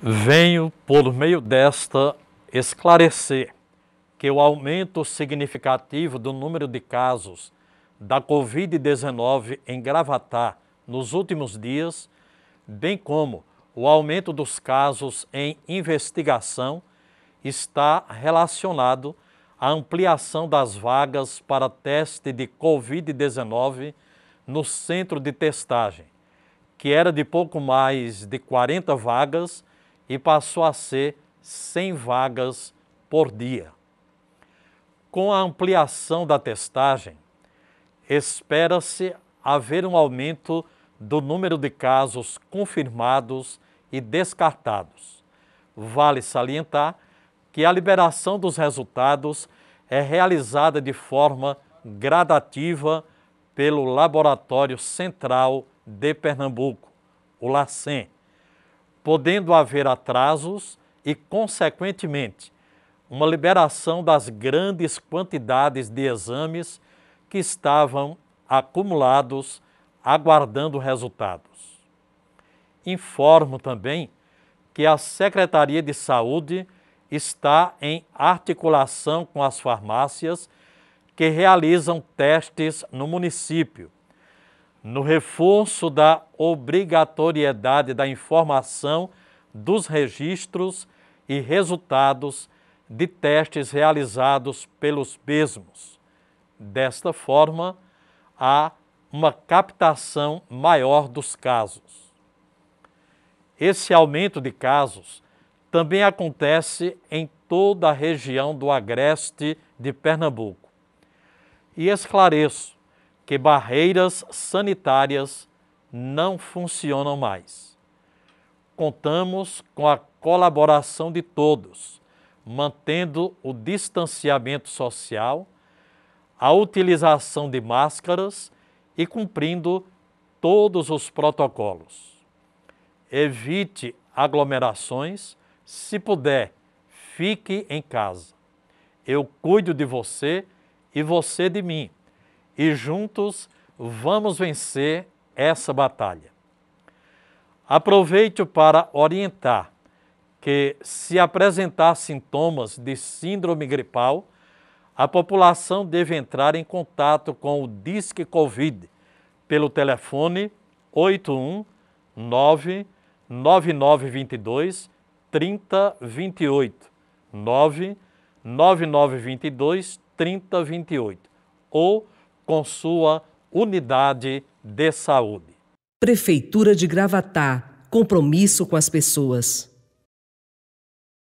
Venho, por meio desta, esclarecer que o aumento significativo do número de casos da Covid-19 em Gravatá nos últimos dias, bem como o aumento dos casos em investigação, está relacionado à ampliação das vagas para teste de Covid-19 no centro de testagem, que era de pouco mais de 40 vagas e passou a ser 100 vagas por dia. Com a ampliação da testagem, espera-se haver um aumento do número de casos confirmados e descartados. Vale salientar que a liberação dos resultados é realizada de forma gradativa pelo Laboratório Central de Pernambuco, o LACEN podendo haver atrasos e, consequentemente, uma liberação das grandes quantidades de exames que estavam acumulados, aguardando resultados. Informo também que a Secretaria de Saúde está em articulação com as farmácias que realizam testes no município no reforço da obrigatoriedade da informação dos registros e resultados de testes realizados pelos mesmos. Desta forma, há uma captação maior dos casos. Esse aumento de casos também acontece em toda a região do Agreste de Pernambuco. E esclareço que barreiras sanitárias não funcionam mais. Contamos com a colaboração de todos, mantendo o distanciamento social, a utilização de máscaras e cumprindo todos os protocolos. Evite aglomerações, se puder, fique em casa. Eu cuido de você e você de mim e juntos vamos vencer essa batalha. Aproveito para orientar que, se apresentar sintomas de síndrome gripal, a população deve entrar em contato com o Disque Covid pelo telefone 819 9922 3028 99922 3028 ou com sua unidade de saúde. Prefeitura de Gravatá compromisso com as pessoas.